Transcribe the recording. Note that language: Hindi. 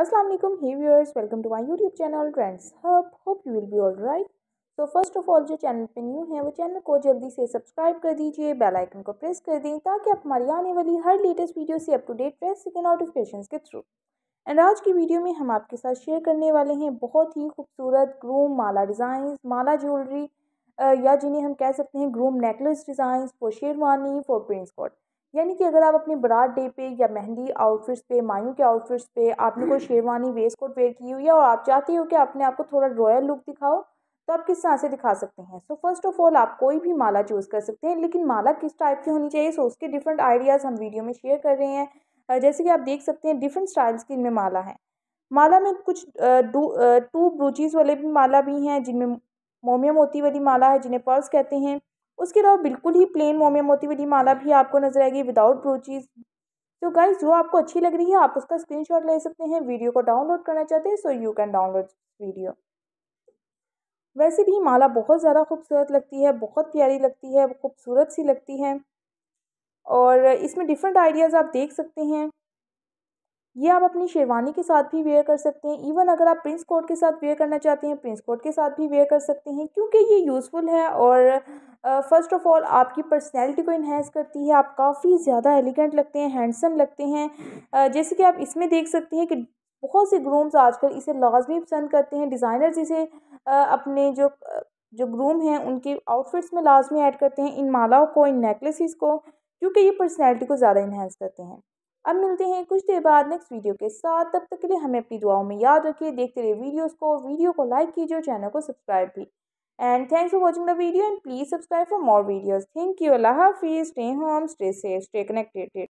असलम ही viewers welcome to my YouTube channel Trends Hub hope you will be all right तो फर्स्ट ऑफ ऑल जो चैनल पे न्यू है वो चैनल को जल्दी से सब्सक्राइब कर दीजिए बेल आइकन को प्रेस कर दें ताकि आप हमारी आने वाली हर लेटेस्ट वीडियो से अप टू डेट रह सकें नोटिफिकेशन के थ्रू एंड आज की वीडियो में हम आपके साथ शेयर करने वाले हैं बहुत ही खूबसूरत ग्रूम माला डिज़ाइंस माला ज्वेलरी या जिन्हें हम कह सकते हैं groom necklace designs for sherwani for prince coat यानी कि अगर आप अपने बरात डे पे या मेहंदी आउटफिट्स पे मायू के आउटफिट्स पे आपने कोई हम्म। शेरवानी वेस्ट कोट वेयर की हुई है और आप चाहती हो कि आपने आपको थोड़ा रॉयल लुक दिखाओ तो आप किस तरह से दिखा सकते हैं सो फर्स्ट ऑफ ऑल आप कोई भी माला चूज़ कर सकते हैं लेकिन माला किस टाइप की होनी चाहिए सो उसके डिफरेंट आइडियाज़ हम वीडियो में शेयर कर रहे हैं जैसे कि आप देख सकते हैं डिफरेंट स्टाइल्स की इनमें माला है माला में कुछ टू ब्रूचीज़ वाले भी माला भी हैं जिनमें मोमिया मोती वाली माला है जिन्हें पर्स कहते हैं उसके अलावा बिल्कुल ही प्लेन मोमे मोती वाली माला भी आपको नजर आएगी विदाउट ब्रोचीज तो गाइज जो आपको अच्छी लग रही है आप उसका स्क्रीनशॉट ले सकते हैं वीडियो को डाउनलोड करना चाहते हैं so you can download video वैसे भी माला बहुत ज़्यादा खूबसूरत लगती है बहुत प्यारी लगती है खूबसूरत सी लगती है और इसमें डिफरेंट आइडियाज़ आप देख सकते हैं ये आप अपनी शेरवानी के साथ भी वेयर कर सकते हैं इवन अगर आप प्रिंस कोट के साथ वेयर करना चाहते हैं प्रिंस कोट के साथ भी वेयर कर सकते हैं क्योंकि ये यूज़फुल है और फ़र्स्ट ऑफ़ ऑल आपकी पर्सनैलिटी को इन्हेंस करती है आप काफ़ी ज़्यादा एलिगेंट लगते हैं हैंडसम लगते हैं जैसे कि आप इसमें देख सकते हैं कि बहुत से ग्रूम्स आजकल इसे लाजमी पसंद करते हैं डिज़ाइनर्स इसे अपने जो जो ग्रूम हैं उनके आउटफिट्स में लाजमी ऐड करते हैं इन मालाओं को इन नेकलेसिस को क्योंकि ये पर्सनैलिटी को ज़्यादा इन्हेंस करते हैं अब मिलते हैं कुछ देर बाद नेक्स्ट वीडियो के साथ तब तक के लिए हमें अपनी दुआओं में याद रखिए देखते रहिए वीडियोस को वीडियो को लाइक कीजिए और चैनल को सब्सक्राइब भी and thanks for watching the video and please subscribe for more videos thank you अल्लाह हाफिज़ stay home stay safe stay connected